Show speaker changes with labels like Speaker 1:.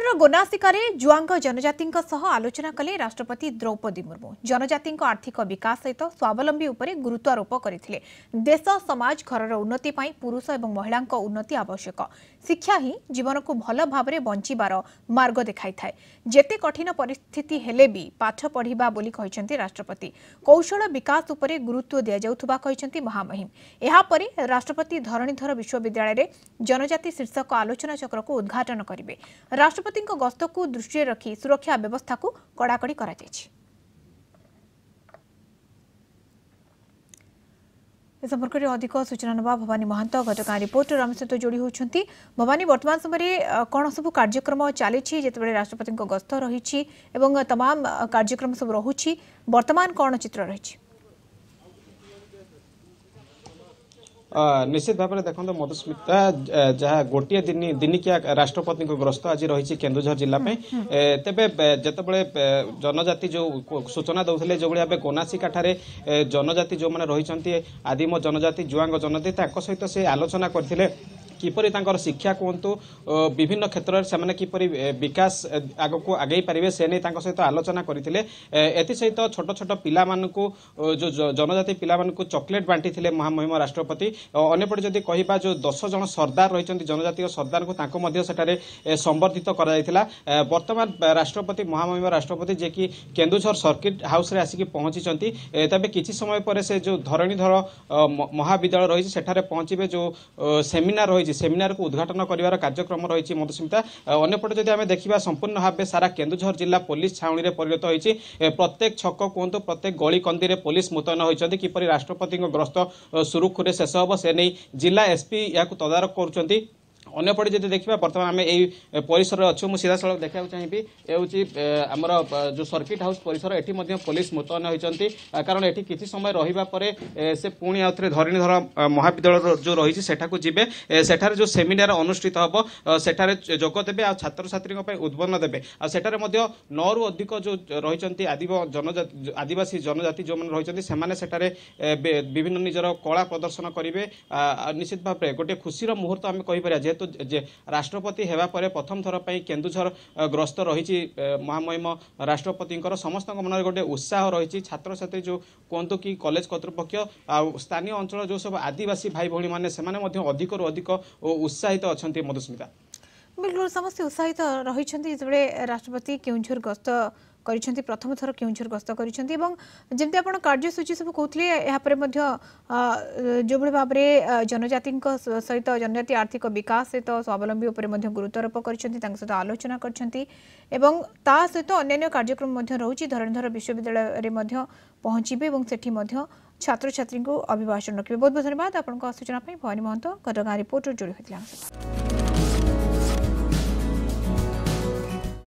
Speaker 1: ଭୁବନେଶ୍ୱରର ଗୋନାସିକାରେ ଯୁଆଙ୍ଗ ଜନଜାତିଙ୍କ ସହ ଆଲୋଚନା କଲେ ରାଷ୍ଟ୍ରପତି ଦ୍ରୌପଦୀ ମୁର୍ମୁ ଜନଜାତିଙ୍କ ଆର୍ଥିକ ବିକାଶ ସହିତ ସ୍ୱାବଲମ୍ବୀ ଉପରେ ଗୁରୁତ୍ୱାରୋପ କରିଥିଲେ ଦେଶ ସମାଜ ଘରର ଉନ୍ନତି ପାଇଁ ପୁରୁଷ ଏବଂ ମହିଳାଙ୍କ ଉନ୍ନତି ଆବଶ୍ୟକ ଶିକ୍ଷା ହିଁ ଜୀବନକୁ ଭଲ ଭାବରେ ବଞ୍ଚିବାର ମାର୍ଗ ଦେଖାଇଥାଏ ଯେତେ କଠିନ ପରିସ୍ଥିତି ହେଲେ ବି ପାଠ ପଢ଼ିବା ବୋଲି କହିଛନ୍ତି ରାଷ୍ଟ୍ରପତି କୌଶଳ ବିକାଶ ଉପରେ ଗୁରୁତ୍ୱ ଦିଆଯାଉଥିବା କହିଛନ୍ତି ମହାମହିମ ଏହାପରେ ରାଷ୍ଟ୍ରପତି ଧରଣୀଧର ବିଶ୍ୱବିଦ୍ୟାଳୟରେ ଜନଜାତି ଶୀର୍ଷକ ଆଲୋଚନା ଚକ୍ରକୁ ଉଦ୍ଘାଟନ କରିବେ ରାଷ୍ଟ୍ରପତି ରାଷ୍ଟ୍ରପତିଙ୍କ ଗସ୍ତକୁ ଦୃଷ୍ଟିରେ ରଖି ସୁରକ୍ଷା ବ୍ୟବସ୍ଥାକୁ କଡ଼ାକଡ଼ି କରାଯାଇଛି এ সম্পর্কে অধিক সূচনা নেওয়া ভবানী মহান্ত গতকাল রিপোর্টর আমি সহ যোড়ি হচ্ছেন ভবানী বর্তমান সময়ে কোণ সব কার্যক্রম চালছে যেতবে রাষ্ট্রপতি গস্ত রয়েছে এবং তমাম কার্যক্রম সব রয়েছে বর্তমান কোণ চিত্র রয়েছে
Speaker 2: ନିଶ୍ଚିତ ଭାବରେ ଦେଖନ୍ତୁ ମଧୁସ୍ମିତା ଯାହା ଗୋଟିଏ ଦିନିକିଆ ରାଷ୍ଟ୍ରପତିଙ୍କ ଗ୍ରସ୍ତ ଆଜି ରହିଛି କେନ୍ଦୁଝର ଜିଲ୍ଲା ପାଇଁ ତେବେ ଯେତେବେଳେ ଜନଜାତି ଯେଉଁ ସୂଚନା ଦେଉଥିଲେ ଯେଉଁଭଳି ଭାବେ କୋନାସିକାଠାରେ ଜନଜାତି ଯେଉଁମାନେ ରହିଛନ୍ତି ଆଦିମ ଜନଜାତି ଜୁଆଙ୍ଗ ଜନଜାତି ତାଙ୍କ ସହିତ ସେ ଆଲୋଚନା କରିଥିଲେ কিপর তাঁর শিক্ষা কুহতু বিভিন্ন ক্ষেত্রে সে কিপর বিকাশ আগুক আগেই পারে সে নিয়ে তাঁর সহ আলোচনা করে এসে ছোট ছোট পিলা জনজাতি পিলা চকলেট বাটি লে মহামহিম রাষ্ট্রপতি অন্যপটে যদি কহা যে দশ জন সর্দার রয়েছেন জনজাতীয় সর্দার সেখানে সম্বর্ধিত করা বর্তমান রাষ্ট্রপতি মহামহিম রাষ্ট্রপতি যে কি কেন্দুঝর সর্কিট হাউসে আসিকি পৌঁছিছেন তবে কিছু সময় পরে সে যে ধরণীধর মহাবিদ্যালয় রয়েছে সেখানে পৌঁছবে যে সেমিনার রয়েছে ରହିଛି ସେମିନାରକୁ ଉଦ୍ଘାଟନ କରିବାର କାର୍ଯ୍ୟକ୍ରମ ରହିଛି ମଧୁସ୍ମିତା ଅନ୍ୟପଟେ ଯଦି ଆମେ ଦେଖିବା ସମ୍ପୂର୍ଣ୍ଣ ଭାବେ ସାରା କେନ୍ଦୁଝର ଜିଲ୍ଲା ପୋଲିସ ଛାଉଣିରେ ପରିଣତ ହୋଇଛି ପ୍ରତ୍ୟେକ ଛକ କୁହନ୍ତୁ ପ୍ରତ୍ୟେକ ଗଳି କନ୍ଦିରେ ପୋଲିସ ମୁତୟନ ହୋଇଛନ୍ତି କିପରି ରାଷ୍ଟ୍ରପତିଙ୍କ ଗସ୍ତ ସୁରୁଖୁରୁରେ ଶେଷ ହେବ ସେ ନେଇ ଜିଲ୍ଲା ଏସ୍ପି ଏହାକୁ ତଦାରଖ କରୁଛନ୍ତି ଅନ୍ୟପଟେ ଯଦି ଦେଖିବା ବର୍ତ୍ତମାନ ଆମେ ଏଇ ପରିସରରେ ଅଛୁ ମୁଁ ସିଧାସଳଖ ଦେଖିବାକୁ ଚାହିଁବି ଏ ହେଉଛି ଆମର ଯେଉଁ ସର୍କିଟ୍ ହାଉସ୍ ପରିସର ଏଠି ମଧ୍ୟ ପୋଲିସ ମୁତୟନ ହୋଇଛନ୍ତି କାରଣ ଏଠି କିଛି ସମୟ ରହିବା ପରେ ସେ ପୁଣି ଆଉଥରେ ଧରିଣୀଧର ମହାବିଦ୍ୟାଳୟ ଯେଉଁ ରହିଛି ସେଠାକୁ ଯିବେ ସେଠାରେ ଯେଉଁ ସେମିନାର ଅନୁଷ୍ଠିତ ହେବ ସେଠାରେ ଯୋଗ ଦେବେ ଆଉ ଛାତ୍ରଛାତ୍ରୀଙ୍କ ପାଇଁ ଉଦ୍ବୋଧନ ଦେବେ ଆଉ ସେଠାରେ ମଧ୍ୟ ନଅରୁ ଅଧିକ ଯେଉଁ ରହିଛନ୍ତି ଆଦିବ ଜନଜାତି ଆଦିବାସୀ ଜନଜାତି ଯେଉଁମାନେ ରହିଛନ୍ତି ସେମାନେ ସେଠାରେ ବିଭିନ୍ନ ନିଜର କଳା ପ୍ରଦର୍ଶନ କରିବେ ନିଶ୍ଚିତ ଭାବରେ ଗୋଟିଏ ଖୁସିର ମୁହୂର୍ତ୍ତ ଆମେ କହିପାରିବା ଯେହେତୁ ଯେହେତୁ ରାଷ୍ଟ୍ରପତି ହେବା ପରେ ପ୍ରଥମ ଥର ପାଇଁ କେନ୍ଦୁଝର ଗ୍ରସ୍ତ ରହିଛି ମହାମହିମ ରାଷ୍ଟ୍ରପତିଙ୍କର ସମସ୍ତଙ୍କ ମନରେ ଗୋଟେ ଉତ୍ସାହ ରହିଛି ଛାତ୍ରଛାତ୍ରୀ ଯେଉଁ କୁହନ୍ତୁ କି କଲେଜ କର୍ତ୍ତୃପକ୍ଷ ଆଉ ସ୍ଥାନୀୟ ଅଞ୍ଚଳ ଯେଉଁ ସବୁ ଆଦିବାସୀ ଭାଇ ଭଉଣୀମାନେ ସେମାନେ ମଧ୍ୟ ଅଧିକରୁ ଅଧିକ ଉତ୍ସାହିତ ଅଛନ୍ତି ମଧୁସ୍ମିତା
Speaker 1: ବିଲକୁଲ ସମସ୍ତେ ଉତ୍ସାହିତ ରହିଛନ୍ତି ଯେତେବେଳେ ରାଷ୍ଟ୍ରପତି କେଉଁଝର ଗସ୍ତ କରିଛନ୍ତି ପ୍ରଥମ ଥର କେଉଁଝର ଗସ୍ତ କରିଛନ୍ତି ଏବଂ ଯେମିତି ଆପଣ କାର୍ଯ୍ୟସୂଚୀ ସବୁ କହୁଥିଲେ ଏହାପରେ ମଧ୍ୟ ଯେଉଁଭଳି ଭାବରେ ଜନଜାତିଙ୍କ ସହିତ ଜନଜାତି ଆର୍ଥିକ ବିକାଶ ସହିତ ସ୍ୱାବଲମ୍ବୀ ଉପରେ ମଧ୍ୟ ଗୁରୁତ୍ୱାରୋପ କରିଛନ୍ତି ତାଙ୍କ ସହିତ ଆଲୋଚନା କରିଛନ୍ତି ଏବଂ ତା ସହିତ ଅନ୍ୟାନ୍ୟ କାର୍ଯ୍ୟକ୍ରମ ମଧ୍ୟ ରହୁଛି ଧରଣୀଧର ବିଶ୍ୱବିଦ୍ୟାଳୟରେ ମଧ୍ୟ ପହଞ୍ଚିବେ ଏବଂ ସେଠି ମଧ୍ୟ ଛାତ୍ରଛାତ୍ରୀଙ୍କୁ ଅଭିଭାଷଣ ରଖିବେ ବହୁତ ବହୁତ ଧନ୍ୟବାଦ ଆପଣଙ୍କ ସୂଚନା ପାଇଁ ଭବାନୀ ମହନ୍ତ ଘଟଗାଁ ରିପୋର୍ଟରୁ ଯୋଡ଼ି ହୋଇଥିଲା